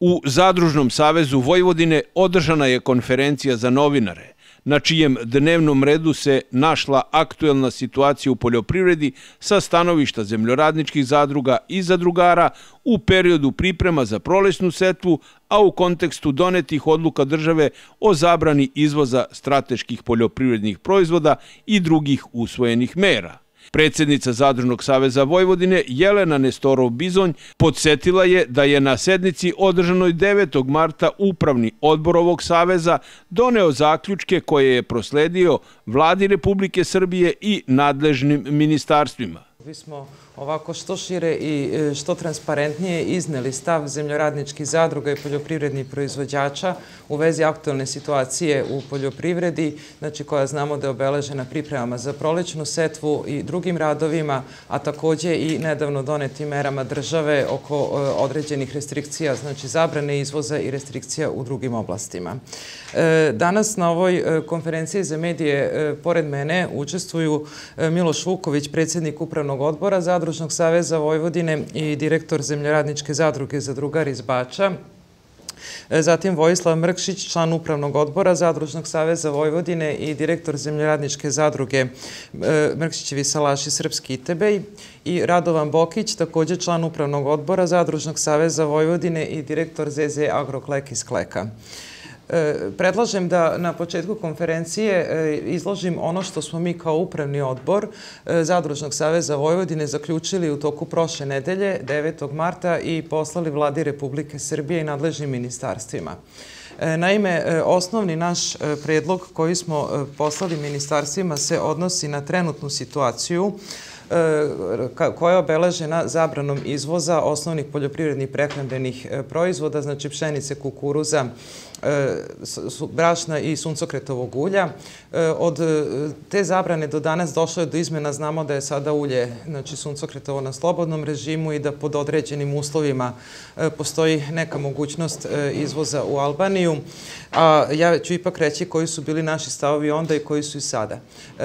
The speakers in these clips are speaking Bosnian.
U Zadružnom savezu Vojvodine održana je konferencija za novinare, na čijem dnevnom redu se našla aktuelna situacija u poljoprivredi sa stanovišta zemljoradničkih zadruga i zadrugara u periodu priprema za prolesnu setvu, a u kontekstu donetih odluka države o zabrani izvoza strateških poljoprivrednih proizvoda i drugih usvojenih mera. Predsednica Zadružnog saveza Vojvodine Jelena Nestorov-Bizonj podsjetila je da je na sednici održanoj 9. marta Upravni odbor ovog saveza doneo zaključke koje je prosledio Vladi Republike Srbije i nadležnim ministarstvima. Vi smo ovako što šire i e, što transparentnije izneli stav zemljoradničkih zadruga i poljoprivrednih proizvođača u vezi aktualne situacije u poljoprivredi, znači koja znamo da je obeležena pripremama za prolećnu setvu i drugim radovima, a također i nedavno doneti merama države oko e, određenih restrikcija, znači zabrane izvoza i restrikcija u drugim oblastima. E, danas na ovoj konferenciji za medije pored mene učestvuju Miloš Vuković, predsjednik upravnog upravnog odbora Zadružnog saveza Vojvodine i direktor zemljoradničke zadruge za drugar iz Bača. E, zatim Vojislav Mrkšić, član upravnog odbora Zadružnog saveza Vojvodine i direktor zemljoradničke zadruge e, Mrkšićevi salaši Srpski Itebej. I Radovan Bokić, također član upravnog odbora Zadružnog saveza Vojvodine i direktor ZZ Agroklek iz Kleka. E, predlažem da na početku konferencije e, izložim ono što smo mi kao upravni odbor e, Zadružnog saveza Vojvodine zaključili u toku prošle nedelje 9. marta i poslali vladi Republike Srbije i nadležnim ministarstvima. Naime, osnovni naš predlog koji smo poslali ministarstvima se odnosi na trenutnu situaciju E, koja je obeležena zabranom izvoza osnovnih poljoprivrednih prehrambenih e, proizvoda, znači pšenice, kukuruza, e, brašna i suncokretovog ulja. Od te zabrane do danas došlo je do izmjena, znamo da je sada ulje, znači suncokretovo na slobodnom režimu i da pod određenim uslovima postoji neka mogućnost izvoza u Albaniju. A ja ću ipak reći koji su bili naši stavovi onda i koji su i sada.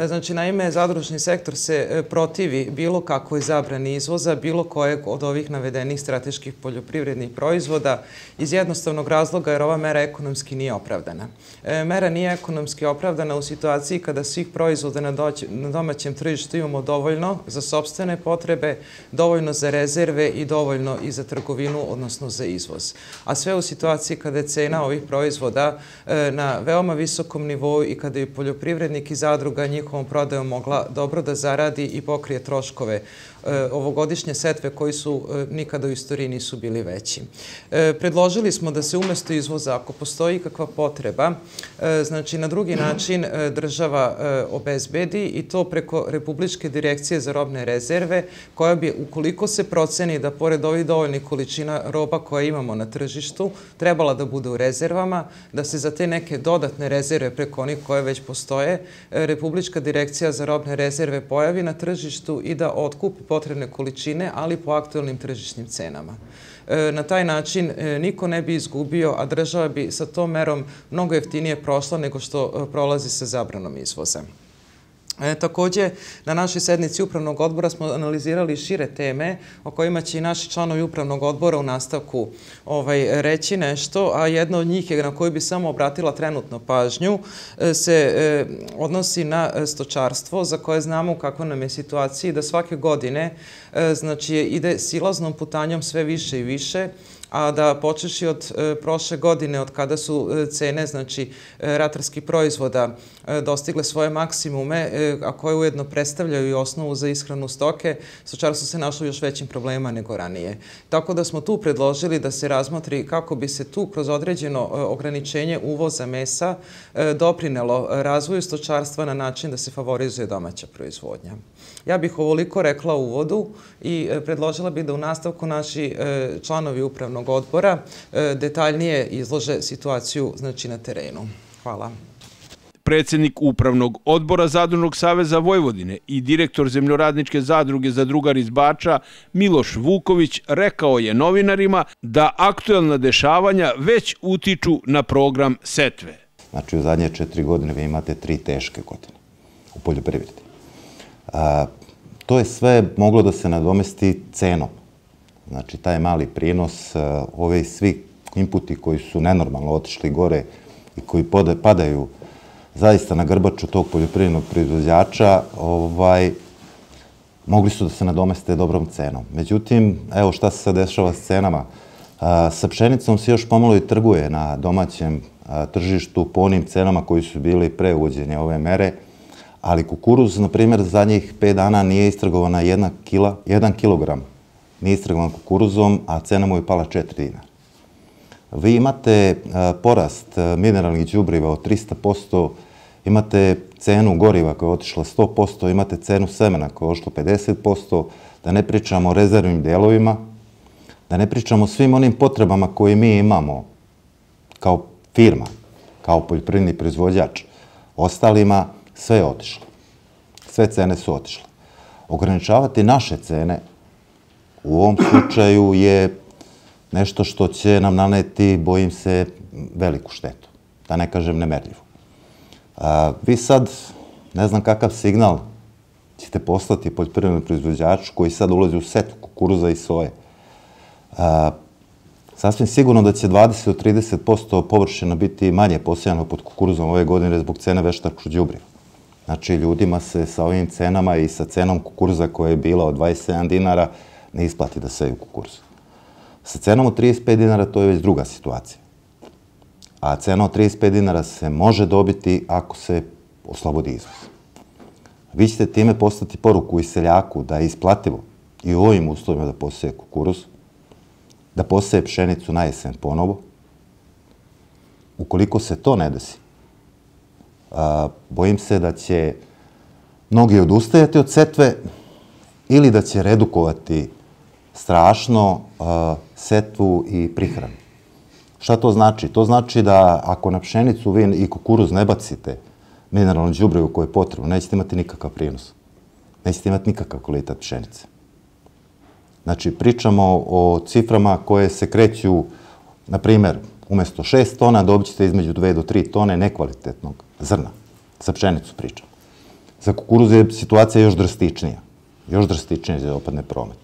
Znači, naime, zadružni sektor se protivi protivi bilo kakvoj zabrani izvoza bilo kojeg od ovih navedenih strateških poljoprivrednih proizvoda iz jednostavnog razloga jer ova mera ekonomski nije opravdana. E, mera nije ekonomski opravdana u situaciji kada svih proizvoda na domaćem tržištu imamo dovoljno za sobstvene potrebe, dovoljno za rezerve i dovoljno i za trgovinu, odnosno za izvoz. A sve u situaciji kada je cena ovih proizvoda e, na veoma visokom nivou i kada je poljoprivrednik i zadruga njihovom prodaju mogla dobro da zaradi i pokrije troškove e, ovogodišnje setve koji su e, nikada u istoriji nisu bili veći. E, predložili smo da se umesto izvoza, ako postoji kakva potreba, znači na drugi način država obezbedi i to preko Republičke direkcije za robne rezerve koja bi, ukoliko se proceni da pored ovih dovoljnih količina roba koja imamo na tržištu, trebala da bude u rezervama, da se za te neke dodatne rezerve preko onih koje već postoje, Republička direkcija za robne rezerve pojavi na tržištu tržištu i da otkupi potrebne količine, ali po aktualnim tržišnim cenama. E, na taj način e, niko ne bi izgubio, a država bi sa tom merom mnogo jeftinije prošla nego što e, prolazi sa zabranom izvozem. E, također, na našoj sednici Upravnog odbora smo analizirali šire teme o kojima će i naši članovi Upravnog odbora u nastavku ovaj, reći nešto, a jedna od njih na koju bi samo obratila trenutno pažnju, e, se e, odnosi na stočarstvo za koje znamo kako nam je situacija i da svake godine znači, ide silaznom putanjom sve više i više a da počeš i od e, prošle godine, od kada su e, cene znači, e, ratarskih proizvoda dostigle svoje maksimume, a koje ujedno predstavljaju i osnovu za ishranu stoke, su se našli još većim problema nego ranije. Tako da smo tu predložili da se razmotri kako bi se tu kroz određeno ograničenje uvoza mesa doprinelo razvoju stočarstva na način da se favorizuje domaća proizvodnja. Ja bih ovoliko rekla uvodu i e, predložila bih da u nastavku naši e, članovi upravnog odbora e, detaljnije izlože situaciju znači, na terenu. Hvala. Predsednik Upravnog odbora Zadrunog saveza Vojvodine i direktor zemljoradničke zadruge za drugar iz Bača Miloš Vuković rekao je novinarima da aktuelna dešavanja već utiču na program setve. Znači u zadnje četiri godine vi imate tri teške godine u poljoprivredi. To je sve moglo da se nadomesti cenom. Znači, taj mali prinos, ove svi inputi koji su nenormalno otišli gore i koji padaju zaista na grbaču tog poljoprivrednog proizvođača, ovaj, mogli su da se nadomeste dobrom cenom. Međutim, evo šta se sad dešava s cenama. Sa pšenicom se još pomalo i trguje na domaćem tržištu po onim cenama koji su bili pre uvođenja ove mere. Uh, ali kukuruz, na primjer, za njih 5 dana nije istrgovana 1 kg. 1 kilogram. Nije istrgovan kukuruzom, a cena mu je pala 4 dinara. Vi imate e, porast e, mineralnih džubriva od 300%, imate cenu goriva koja je otišla 100%, imate cenu semena koja je ošla 50%, da ne pričamo o rezervnim delovima, da ne pričamo o svim onim potrebama koje mi imamo kao firma, kao poljoprivredni proizvođač, ostalima, sve je otišlo. Sve cene su otišle. Ograničavati naše cene u ovom slučaju je nešto što će nam naneti, bojim se, veliku štetu. Da ne kažem nemerljivu. Vi sad, ne znam kakav signal ćete poslati poljoprivrednom proizvođaču koji sad ulazi u set kukuruza i soje. Sasvim sigurno da će 20-30% površina biti manje posljedano pod kukuruzom ove godine zbog cene veštarku džubriva. Znači, ljudima se sa ovim cenama i sa cenom kukurza koja je bila od 27 dinara ne isplati da seju kukurz. Sa cenom od 35 dinara to je već druga situacija. A cena od 35 dinara se može dobiti ako se oslobodi izvoz. Vi ćete time postati poruku i seljaku da je isplativo i u ovim uslovima da poseje kukuruz, da poseje pšenicu na jesen ponovo. Ukoliko se to ne desi, bojim se da će mnogi odustajati od setve ili da će redukovati strašno setvu i prihranu. Šta to znači? To znači da ako na pšenicu vin i kukuruz ne bacite mineralno džubrivo koje je potrebno, nećete imati nikakav prinos. Nećete imati nikakav kvalitat pšenice. Znači, pričamo o ciframa koje se kreću, na primjer, umjesto 6 tona, dobit ćete između 2 do 3 tone nekvalitetnog zrna. Za pšenicu pričam. Za kukuruz je situacija još drastičnija. Još drastičnija za opadne promet.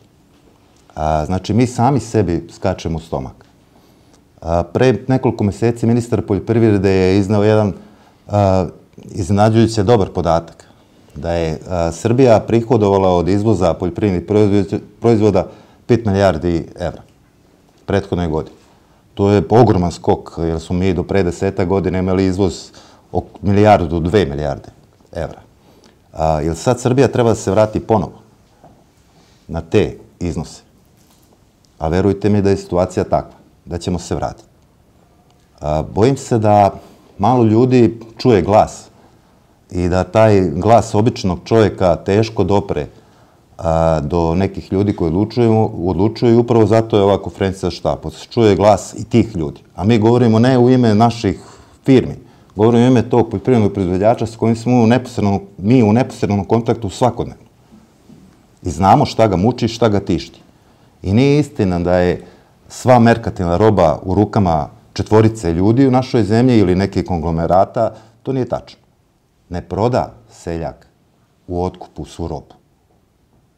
A, znači, mi sami sebi skačemo u stomak. A, pre nekoliko meseci ministar poljoprivrede je iznao jedan a, iznenađujuće dobar podatak da je Srbija prihodovala od izvoza poljoprivrednih proizvoda 5 milijardi evra prethodne godine. To je ogroman skok, jer smo mi do pre deseta godine imali izvoz milijardu, do dve milijarde evra. Je li sad Srbija treba da se vrati ponovo na te iznose? A verujte mi da je situacija takva, da ćemo se vratiti. Bojim se da malo ljudi čuje glas i da taj glas običnog čovjeka teško dopre do nekih ljudi koji odlučuju i upravo zato je ova konferencija štapost. Čuje glas i tih ljudi. A mi govorimo ne u ime naših firmi, govorim ime tog poljoprivrednog proizvodjača s kojim smo u mi u neposrednom kontaktu svakodnevno. I znamo šta ga muči, šta ga tišti. I nije istina da je sva merkatilna roba u rukama četvorice ljudi u našoj zemlji ili neke konglomerata, to nije tačno. Ne proda seljak u otkupu su robu.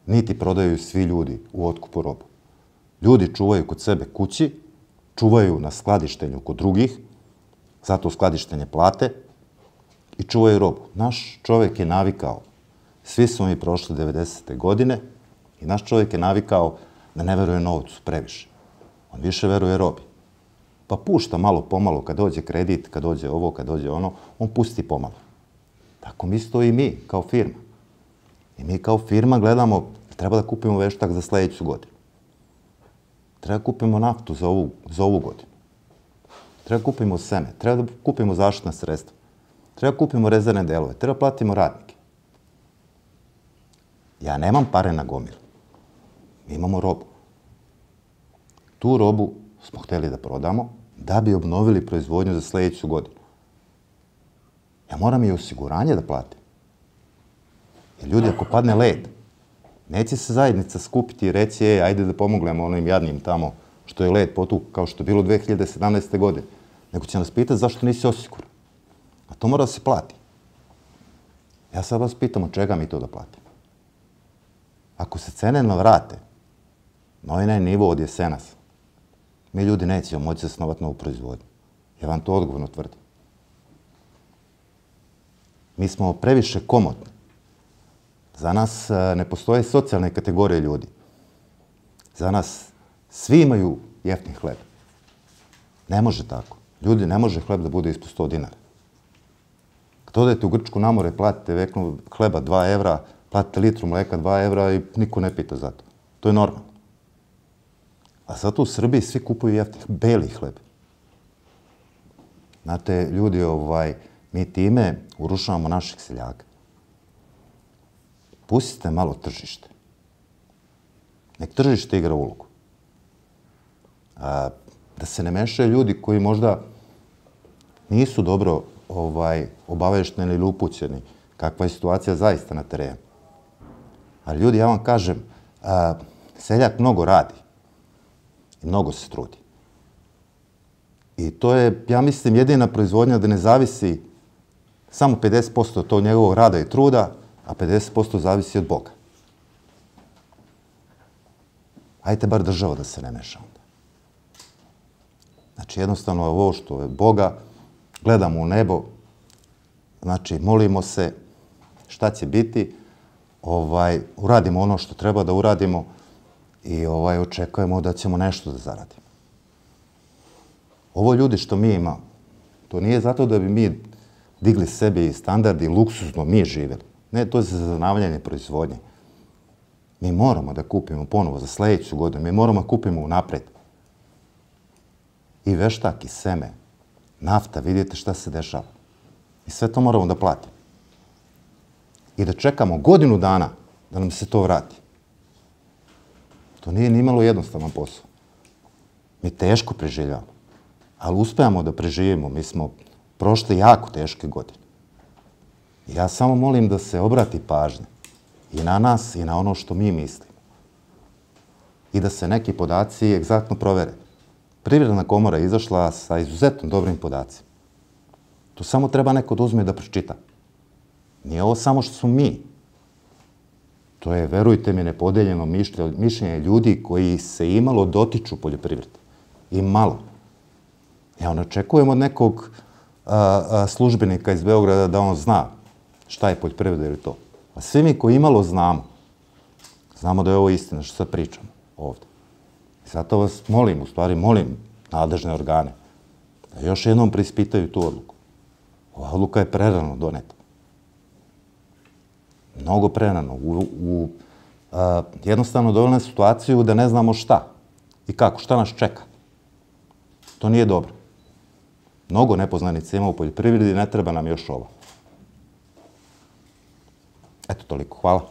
Niti prodaju svi ljudi u otkupu robu. Ljudi čuvaju kod sebe kući, čuvaju na skladištenju kod drugih, za to skladištenje plate i čuvaju robu. Naš čovjek je navikao, svi smo mi prošli 90. godine i naš čovjek je navikao da ne veruje novcu previše. On više veruje robi. Pa pušta malo pomalo kad dođe kredit, kad dođe ovo, kad dođe ono, on pusti pomalo. Tako mi stoji i mi kao firma. I mi kao firma gledamo, treba da kupimo veštak za sljedeću godinu. Treba kupimo naftu za ovu, za ovu godinu treba kupimo seme, treba da kupimo zaštitna sredstva, treba kupimo rezervne delove, treba platimo radnike. Ja nemam pare na gomil. Mi imamo robu. Tu robu smo hteli da prodamo da bi obnovili proizvodnju za sljedeću godinu. Ja moram i osiguranje da platim. Jer ljudi, ako padne led, neće se zajednica skupiti i reći, ej, ajde da pomognemo onim jadnim tamo što je led potuk kao što je bilo 2017. godine, nego će nas pitati zašto nisi osiguran. A to mora da se plati. Ja sad vas pitam od čega mi to da platimo. Ako se cene na vrate, na ovaj nivo od jesenas, mi ljudi nećemo moći se snovati novu proizvodnju. Ja vam to odgovorno tvrdim. Mi smo previše komodni. Za nas eh, ne postoje socijalne kategorije ljudi. Za nas svi imaju jeftni hleb. Ne može tako. Ljudi, ne može hleb da bude ispod 100 dinara. Kad odete u Grčku na more, platite veknu hleba 2 evra, platite litru mleka 2 evra i niko ne pita za to. To je normalno. A sad u Srbiji svi kupuju jeftni beli hleb. Znate, ljudi, ovaj, mi time urušavamo naših seljaka. Pustite malo tržište. Nek tržište igra ulogu da se ne mešaju ljudi koji možda nisu dobro ovaj obavešteni ili upućeni kakva je situacija zaista na terenu. Ali ljudi, ja vam kažem, seljak mnogo radi mnogo se trudi. I to je, ja mislim, jedina proizvodnja da ne zavisi samo 50% od tog njegovog rada i truda, a 50% zavisi od Boga. Hajte bar država da se ne meša onda. Znači jednostavno ovo što je Boga, gledamo u nebo, znači molimo se šta će biti, ovaj, uradimo ono što treba da uradimo i ovaj očekujemo da ćemo nešto da zaradimo. Ovo ljudi što mi imamo, to nije zato da bi mi digli sebi standard i luksuzno mi živjeli. Ne, to je za zanavljanje proizvodnje. Mi moramo da kupimo ponovo za sljedeću godinu, mi moramo da kupimo u napred i veštak i seme, nafta, vidite šta se dešava. I sve to moramo da platimo. I da čekamo godinu dana da nam se to vrati. To nije ni malo jednostavan posao. Mi teško preživljamo, ali uspevamo da preživimo. Mi smo prošli jako teške godine. ja samo molim da se obrati pažnje i na nas i na ono što mi mislimo. I da se neki podaci egzaktno provere privredna komora je izašla sa izuzetno dobrim podacima. To samo treba neko da uzme da pročita. Nije ovo samo što smo mi. To je, verujte mi, nepodeljeno mišljenje ljudi koji se imalo dotiču poljoprivrede. I malo. Ja ono, očekujem od nekog a, službenika iz Beograda da on zna šta je poljoprivreda ili to. A svi mi koji imalo znamo, znamo da je ovo istina što sad pričamo ovde zato vas molim, u stvari molim nadležne organe da još jednom prispitaju tu odluku. Ova odluka je prerano doneta. Mnogo prerano. U, u, jednostavno dovoljna situaciju da ne znamo šta i kako, šta nas čeka. To nije dobro. Mnogo nepoznanice ima u poljoprivredi, ne treba nam još ovo. Eto toliko, hvala.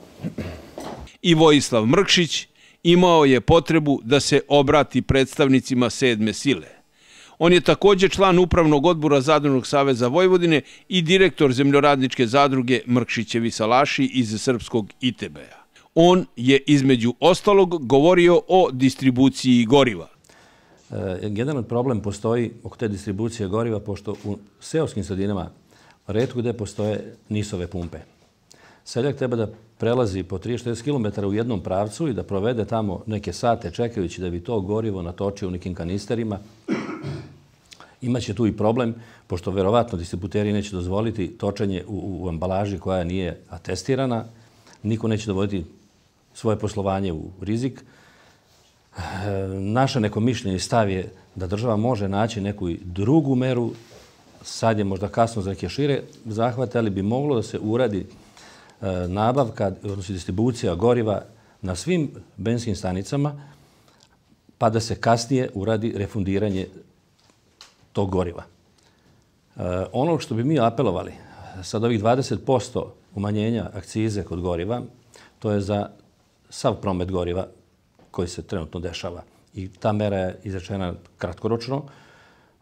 I Vojislav Mrkšić, imao je potrebu da se obrati predstavnicima sedme sile. On je također član Upravnog odbora Zadrugnog saveza Vojvodine i direktor zemljoradničke zadruge Mrkšićevi Salaši iz Srpskog ITB-a. On je između ostalog govorio o distribuciji goriva. E, jedan od problem postoji oko te distribucije goriva, pošto u seoskim sredinama redko gde postoje nisove pumpe. Seljak treba da prelazi po 30 km u jednom pravcu i da provede tamo neke sate čekajući da bi to gorivo natočio u nekim kanisterima, imaće tu i problem, pošto verovatno distributeri neće dozvoliti točenje u, ambalaži koja nije atestirana, niko neće dovoditi svoje poslovanje u rizik. Naša e, naše neko mišljenje stav je da država može naći neku drugu meru, sad je možda kasno za neke šire zahvate, ali bi moglo da se uradi E, nabavka, odnosno distribucija goriva na svim benzinskim stanicama, pa da se kasnije uradi refundiranje tog goriva. E, ono što bi mi apelovali, sad ovih 20% umanjenja akcize kod goriva, to je za sav promet goriva koji se trenutno dešava. I ta mera je izrečena kratkoročno,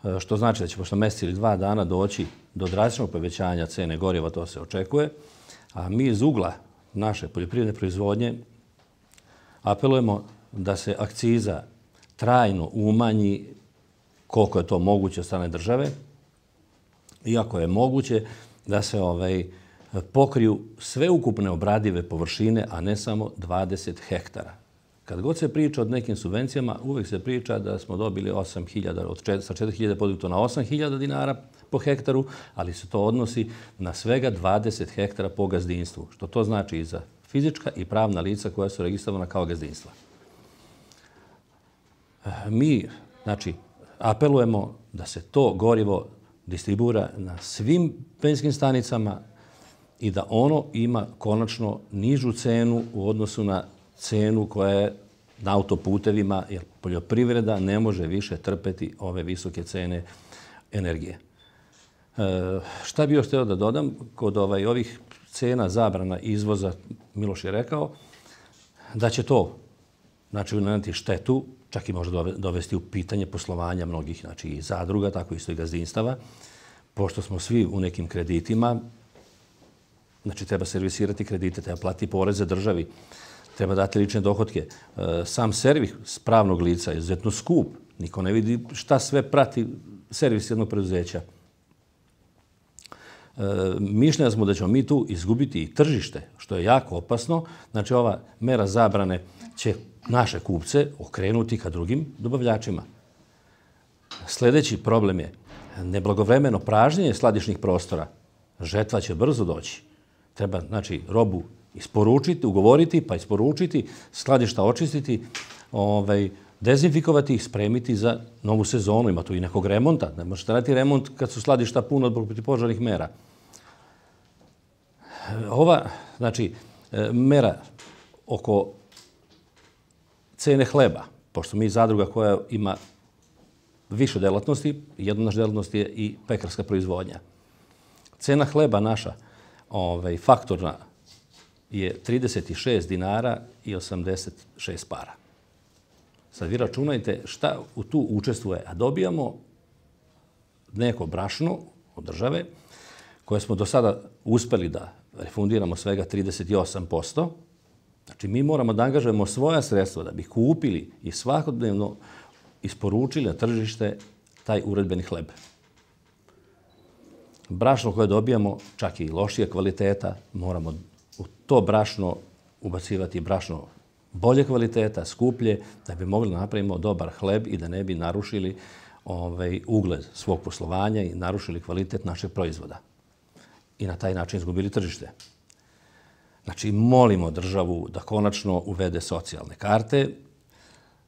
e, što znači da će pošto mjesec ili dva dana doći do drastičnog povećanja cene goriva, to se očekuje. A mi iz ugla naše poljoprivredne proizvodnje apelujemo da se akciza trajno umanji koliko je to moguće od strane države, iako je moguće da se ovaj, pokriju sve ukupne obradive površine, a ne samo 20 hektara. Kad god se priča o nekim subvencijama, uvek se priča da smo dobili 8.000, sa 4.000 podigto na 8.000 dinara po hektaru, ali se to odnosi na svega 20 hektara po gazdinstvu, što to znači i za fizička i pravna lica koja su registrovana kao gazdinstva. Mi, znači, apelujemo da se to gorivo distribura na svim penskim stanicama i da ono ima konačno nižu cenu u odnosu na cenu koja je na autoputevima, jer poljoprivreda ne može više trpeti ove visoke cene energije. E, šta bi još teo da dodam? Kod ovaj, ovih cena zabrana izvoza, Miloš je rekao, da će to znači, uneti štetu, čak i može dovesti u pitanje poslovanja mnogih znači, i zadruga, tako isto i gazdinstava, pošto smo svi u nekim kreditima, znači treba servisirati kredite, treba platiti poreze državi treba dati lične dohodke. E, sam servih pravnog lica je izuzetno skup. Niko ne vidi šta sve prati servis jednog preduzeća. E, Mišljena smo da ćemo mi tu izgubiti tržište, što je jako opasno. Znači, ova mera zabrane će naše kupce okrenuti ka drugim dobavljačima. Sljedeći problem je neblagovremeno pražnjenje sladišnih prostora. Žetva će brzo doći. Treba, znači, robu isporučiti, ugovoriti, pa isporučiti, skladišta očistiti, ovaj, dezinfikovati ih, spremiti za novu sezonu. Ima tu i nekog remonta. Ne možete raditi remont kad su skladišta puno od protipožarnih mera. Ova, znači, e, mera oko cene hleba, pošto mi zadruga koja ima više delatnosti, jedna naša delatnost je i pekarska proizvodnja. Cena hleba naša, ovaj, faktorna, je 36 dinara i 86 para. Sad vi računajte šta u tu učestvuje, a dobijamo neko brašno od države, koje smo do sada uspeli da refundiramo svega 38%. Znači, mi moramo da angažujemo svoja sredstva da bi kupili i svakodnevno isporučili na tržište taj uredbeni hleb. Brašno koje dobijamo, čak i lošije kvaliteta, moramo u to brašno ubacivati brašno bolje kvaliteta, skuplje, da bi mogli napravimo dobar hleb i da ne bi narušili ovaj, ugled svog poslovanja i narušili kvalitet našeg proizvoda i na taj način izgubili tržište. Znači, molimo državu da konačno uvede socijalne karte,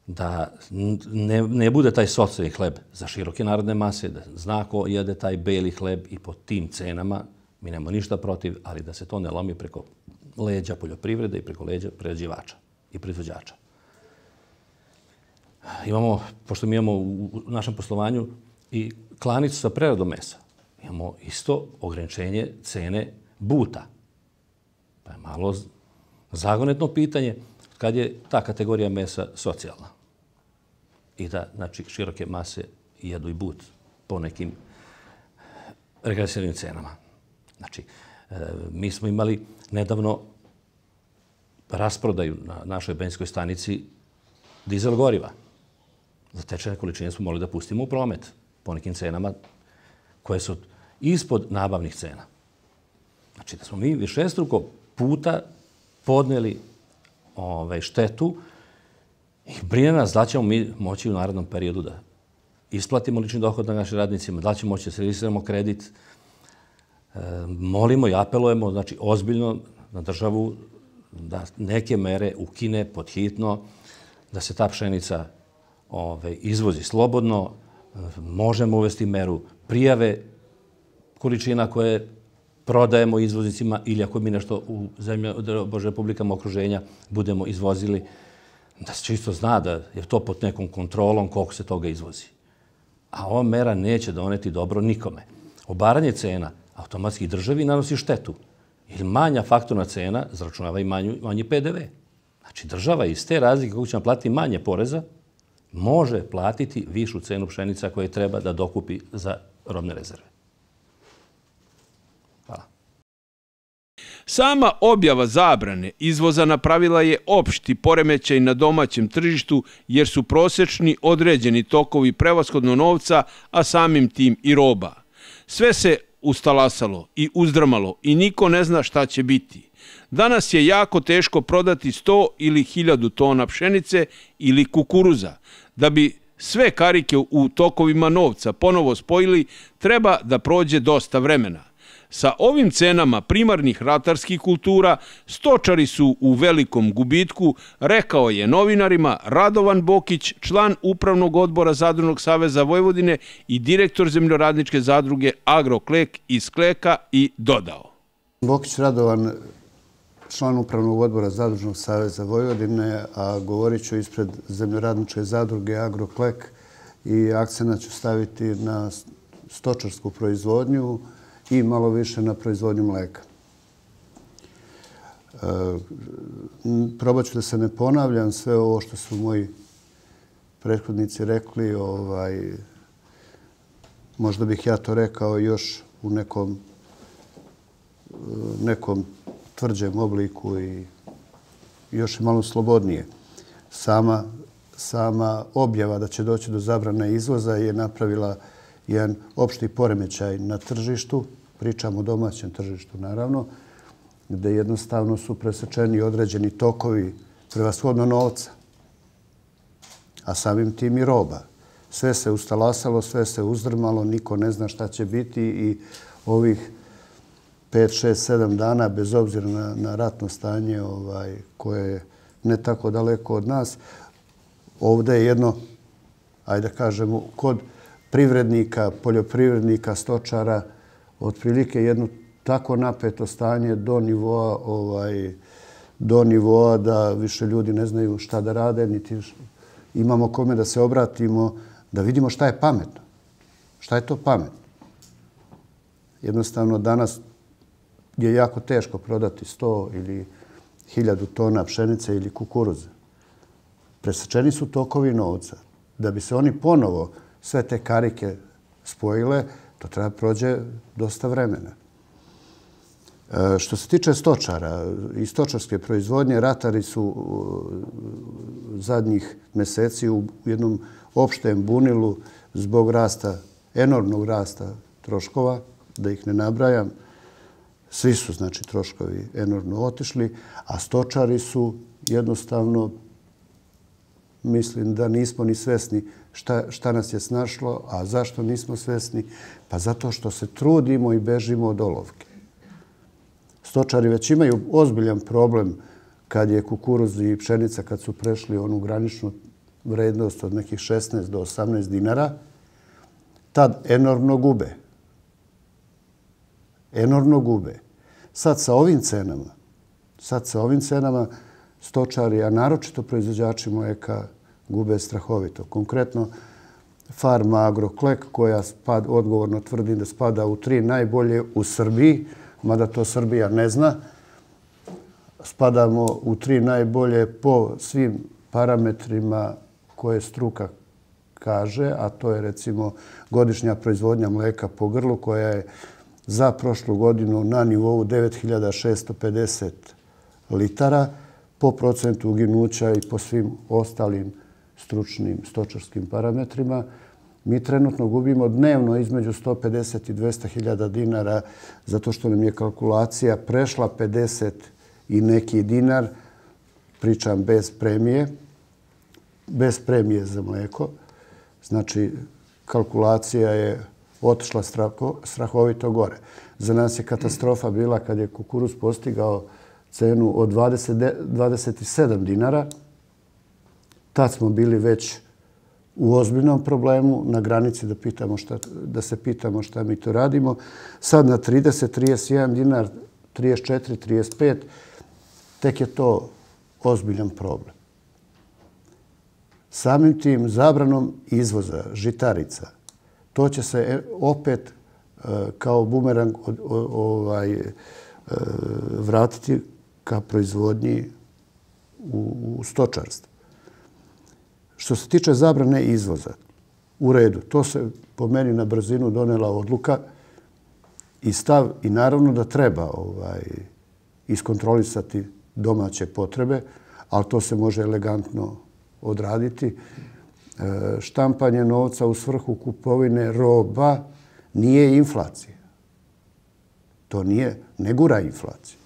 da ne, ne bude taj socijalni hleb za široke narodne mase, da zna ko jede taj beli hleb i po tim cenama, Mi nemamo ništa protiv, ali da se to ne lomi preko leđa poljoprivrede i preko leđa prerađivača i proizvođača. Imamo, pošto mi imamo u našem poslovanju i klanicu sa preradom mesa, imamo isto ograničenje cene buta. Pa je malo zagonetno pitanje kad je ta kategorija mesa socijalna. I da, znači, široke mase jedu i but po nekim regresivnim cenama. Znači, e, mi smo imali nedavno rasprodaju na našoj benzinskoj stanici dizel goriva. Za tečene količine smo mogli da pustimo u promet po nekim cenama koje su ispod nabavnih cena. Znači da smo mi više struko puta podneli ovaj, štetu i brine nas da ćemo mi moći u narodnom periodu da isplatimo lični dohod na našim radnicima, da ćemo moći da se kredit, molimo i apelujemo, znači, ozbiljno na državu da neke mere ukine podhitno, da se ta pšenica ove, izvozi slobodno, možemo uvesti meru prijave količina koje prodajemo izvoznicima ili ako mi nešto u zemlje, Bože, Republikama okruženja budemo izvozili, da se čisto zna da je to pod nekom kontrolom koliko se toga izvozi. A ova mera neće doneti dobro nikome. Obaranje cena – automatski državi nanosi štetu. Ili manja faktorna cena zračunava i manju, manji PDV. Znači država iz te razlike kako će nam platiti manje poreza, može platiti višu cenu pšenica koje treba da dokupi za robne rezerve. Sama objava zabrane izvoza napravila je opšti poremećaj na domaćem tržištu jer su prosečni određeni tokovi prevaskodno novca, a samim tim i roba. Sve se ustalasalo i uzdrmalo i niko ne zna šta će biti. Danas je jako teško prodati 100 ili 1000 tona pšenice ili kukuruza. Da bi sve karike u tokovima novca ponovo spojili, treba da prođe dosta vremena. Sa ovim cenama primarnih ratarskih kultura stočari su u velikom gubitku, rekao je novinarima Radovan Bokić, član Upravnog odbora Zadrunog saveza Vojvodine i direktor zemljoradničke zadruge Agroklek iz Kleka i dodao. Bokić Radovan, član Upravnog odbora Zadružnog saveza Vojvodine, a govorit ću ispred zemljoradničke zadruge Agroklek i akcena ću staviti na stočarsku proizvodnju, i malo više na proizvodnju mleka. E, probat ću da se ne ponavljam sve ovo što su moji prethodnici rekli. Ovaj, možda bih ja to rekao još u nekom e, tvrđem obliku i još malo slobodnije. Sama objava da će doći do zabrane izvoza je napravila jedan opšti poremećaj na tržištu pričamo o domaćem tržištu, naravno, gde jednostavno su presečeni određeni tokovi prevashodno novca, a samim tim i roba. Sve se ustalasalo, sve se uzdrmalo, niko ne zna šta će biti i ovih 5, 6, 7 dana, bez obzira na, na ratno stanje ovaj, koje je ne tako daleko od nas, ovdje je jedno, ajde da kažemo, kod privrednika, poljoprivrednika, stočara, uh, otprilike jedno tako napeto stanje do nivoa ovaj do nivoa da više ljudi ne znaju šta da rade, niti imamo kome da se obratimo, da vidimo šta je pametno. Šta je to pametno? Jednostavno, danas je jako teško prodati 100 ili 1000 tona pšenice ili kukuruze. Presačeni su tokovi novca. Da bi se oni ponovo sve te karike spojile, To treba prođe dosta vremena. E, što se tiče stočara i stočarske proizvodnje, ratari su e, zadnjih meseci u jednom opštem bunilu zbog rasta, enormnog rasta troškova, da ih ne nabrajam. Svi su, znači, troškovi enormno otišli, a stočari su jednostavno mislim da nismo ni svesni šta, šta nas je snašlo, a zašto nismo svesni? Pa zato što se trudimo i bežimo od olovke. Stočari već imaju ozbiljan problem kad je kukuruz i pšenica, kad su prešli onu graničnu vrednost od nekih 16 do 18 dinara, tad enormno gube. Enormno gube. Sad sa ovim cenama, sad sa ovim cenama, stočari, a naročito proizvođači mleka, gube strahovito. Konkretno, farma Agroklek, koja spada, odgovorno tvrdi da spada u tri najbolje u Srbiji, mada to Srbija ne zna, spadamo u tri najbolje po svim parametrima koje struka kaže, a to je recimo godišnja proizvodnja mleka po grlu koja je za prošlu godinu na nivou 9650 litara, po procentu uginuća i po svim ostalim stručnim stočarskim parametrima. Mi trenutno gubimo dnevno između 150 i 200 hiljada dinara zato što nam je kalkulacija prešla 50 i neki dinar, pričam bez premije, bez premije za mleko. Znači, kalkulacija je otišla strahovito gore. Za nas je katastrofa bila kad je kukuruz postigao cenu od 27 dinara. Tad smo bili već u ozbiljnom problemu, na granici da, pitamo šta, da se pitamo šta mi to radimo. Sad na 30, 31 dinar, 34, 35, tek je to ozbiljan problem. Samim tim zabranom izvoza žitarica, to će se e, opet e, kao bumerang ovaj, e, vratiti ka proizvodnji u stočarstvu. Što se tiče zabrane izvoza, u redu, to se po meni na brzinu donela odluka i stav i naravno da treba ovaj, iskontrolisati domaće potrebe, ali to se može elegantno odraditi. E, štampanje novca u svrhu kupovine roba nije inflacija. To nije, ne gura inflacija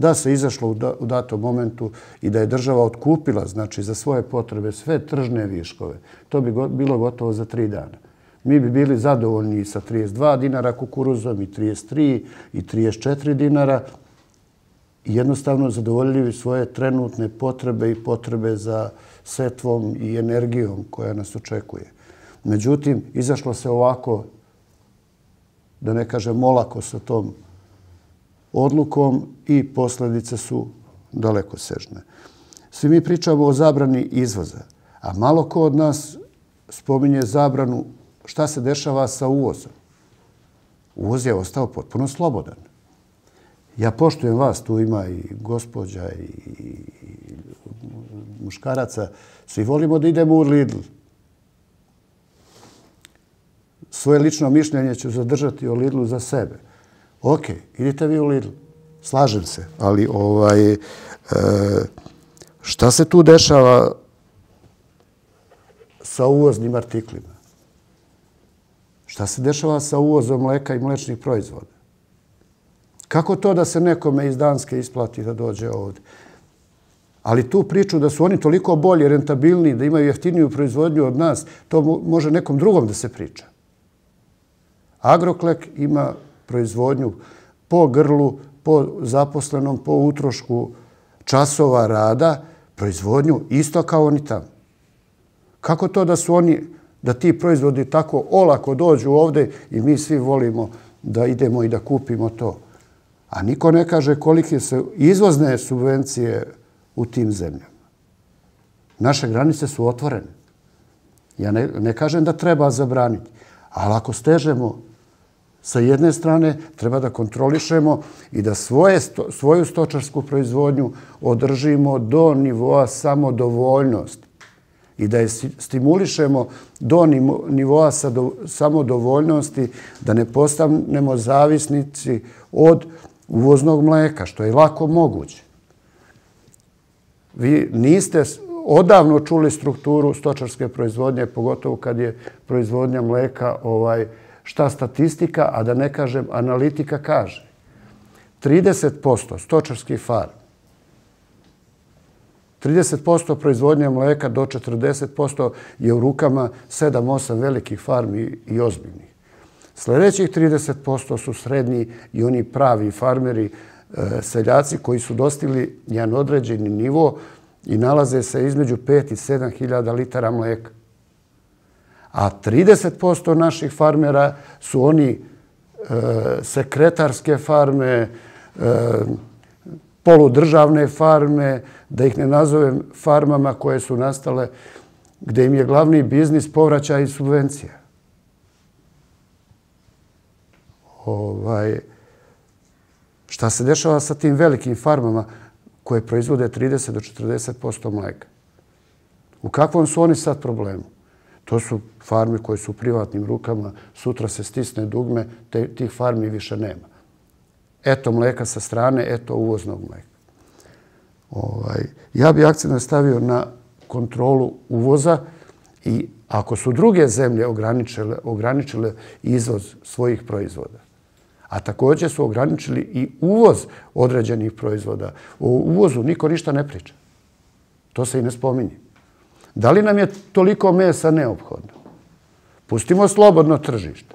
da se izašlo u datom momentu i da je država otkupila znači, za svoje potrebe sve tržne viškove, to bi bilo gotovo za tri dana. Mi bi bili zadovoljni sa 32 dinara kukuruzom i 33 i 34 dinara i jednostavno zadovoljili bi svoje trenutne potrebe i potrebe za setvom i energijom koja nas očekuje. Međutim, izašlo se ovako, da ne kažem molako sa tom potrebe, odlukom i posledice su daleko sežne. Svi mi pričamo o zabrani izvoza, a malo ko od nas spominje zabranu šta se dešava sa uvozom. Uvoz je ostao potpuno slobodan. Ja poštujem vas, tu ima i gospođa i muškaraca, svi volimo da idemo u Lidl. Svoje lično mišljenje ću zadržati o Lidlu za sebe ok, idite vi u Lidl. Slažem se, ali ovaj, e, šta se tu dešava sa uvoznim artiklima? Šta se dešava sa uvozom mleka i mlečnih proizvoda? Kako to da se nekome iz Danske isplati da dođe ovdje? Ali tu priču da su oni toliko bolje, rentabilni, da imaju jeftiniju proizvodnju od nas, to može nekom drugom da se priča. Agroklek ima proizvodnju po grlu, po zaposlenom, po utrošku časova rada, proizvodnju isto kao oni tamo. Kako to da su oni, da ti proizvodi tako olako dođu ovde i mi svi volimo da idemo i da kupimo to? A niko ne kaže kolike se izvozne subvencije u tim zemljama. Naše granice su otvorene. Ja ne, ne kažem da treba zabraniti, ali ako stežemo sa jedne strane treba da kontrolišemo i da svoju stočarsku proizvodnju održimo do nivoa samodovoljnosti i da je stimulišemo do nivoa samodovoljnosti da ne postanemo zavisnici od uvoznog mleka, što je lako moguće. Vi niste odavno čuli strukturu stočarske proizvodnje, pogotovo kad je proizvodnja mleka ovaj, šta statistika, a da ne kažem analitika kaže. 30% stočarski farm, 30% proizvodnje mlijeka do 40% je u rukama 7-8 velikih farmi i ozbiljnih. Sljedećih 30% su srednji i oni pravi farmeri, e, seljaci koji su dostili jedan određeni nivo i nalaze se između 5 i 7.000 litara mlijeka a 30% naših farmera su oni e, sekretarske farme, e, poludržavne farme, da ih ne nazovem farmama koje su nastale gdje im je glavni biznis povraćaj i subvencija. Ovaj, šta se dešava sa tim velikim farmama koje proizvode 30 do 40% mlijeka? U kakvom su oni sad problemu? To su farme koje su u privatnim rukama, sutra se stisne dugme, tih farmi više nema. Eto mleka sa strane, eto uvoznog mleka. Ovaj, ja bi akcijno stavio na kontrolu uvoza i ako su druge zemlje ograničile izvoz svojih proizvoda, a također su ograničili i uvoz određenih proizvoda, o uvozu niko ništa ne priča. To se i ne spominje. Da li nam je toliko mesa neophodno? Pustimo slobodno tržište.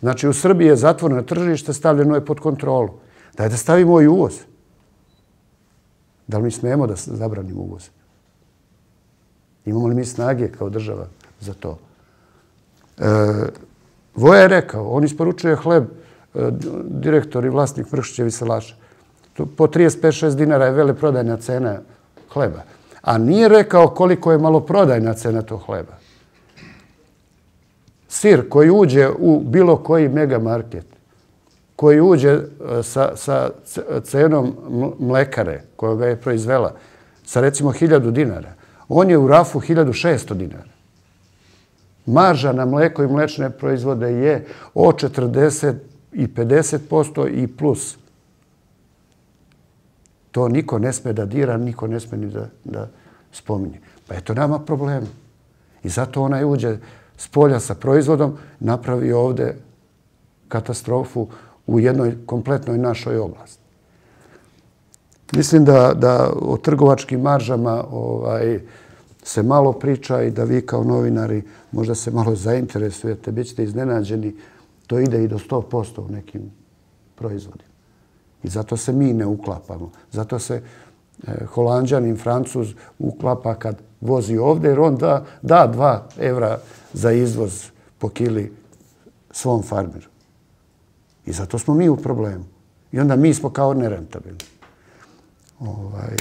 Znači, u Srbiji je zatvoreno tržište, stavljeno je pod kontrolu. Daj da stavimo i uvoz. Da li mi smemo da zabranimo uvoz? Imamo li mi snage kao država za to? E, Voja je rekao, on isporučuje hleb, e, direktor i vlasnik Mrkšićevi se laša. Po 35-6 dinara je vele prodajna cena hleba a nije rekao koliko je maloprodajna cena tog hleba. Sir koji uđe u bilo koji megamarket, koji uđe e, sa cenom mlekare koja ga je proizvela, sa recimo 1000 dinara, on je u rafu 1600 dinara. Marža na mleko i mlečne proizvode je o 40 i 50% i plus to niko ne sme da dira, niko ne sme ni da, da spominje. Pa je to nama problem. I zato ona je uđe s polja sa proizvodom, napravi ovde katastrofu u jednoj kompletnoj našoj oblasti. Mislim da, da o trgovačkim maržama ovaj, se malo priča i da vi kao novinari možda se malo zainteresujete, bit ćete iznenađeni, to ide i do 100% u nekim proizvodima. I zato se mi ne uklapamo. Zato se e, i francuz uklapa kad vozi ovdje, jer on da, da dva evra za izvoz po kili svom farmeru. I zato smo mi u problemu. I onda mi smo kao nerentabilni. Ovaj,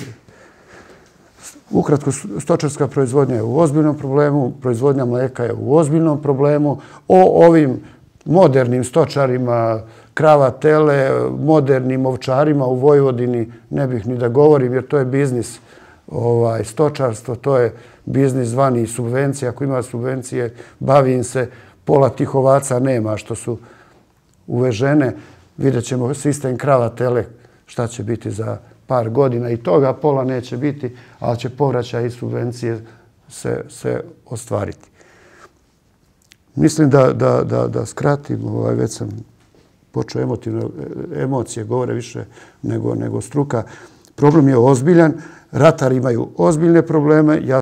ukratko, stočarska proizvodnja je u ozbiljnom problemu, proizvodnja mlijeka je u ozbiljnom problemu. O ovim modernim stočarima, krava, tele, modernim ovčarima u Vojvodini, ne bih ni da govorim jer to je biznis ovaj, stočarstvo, to je biznis zvani subvencije, ako ima subvencije, bavim se, pola tih ovaca nema što su uvežene, vidjet ćemo sistem krava, tele, šta će biti za par godina i toga pola neće biti, ali će povraća i subvencije se ostvariti. Mislim da skratim, ovaj, već sam počeo emotivno, e, emocije govore više nego, nego struka. Problem je ozbiljan, ratari imaju ozbiljne probleme, ja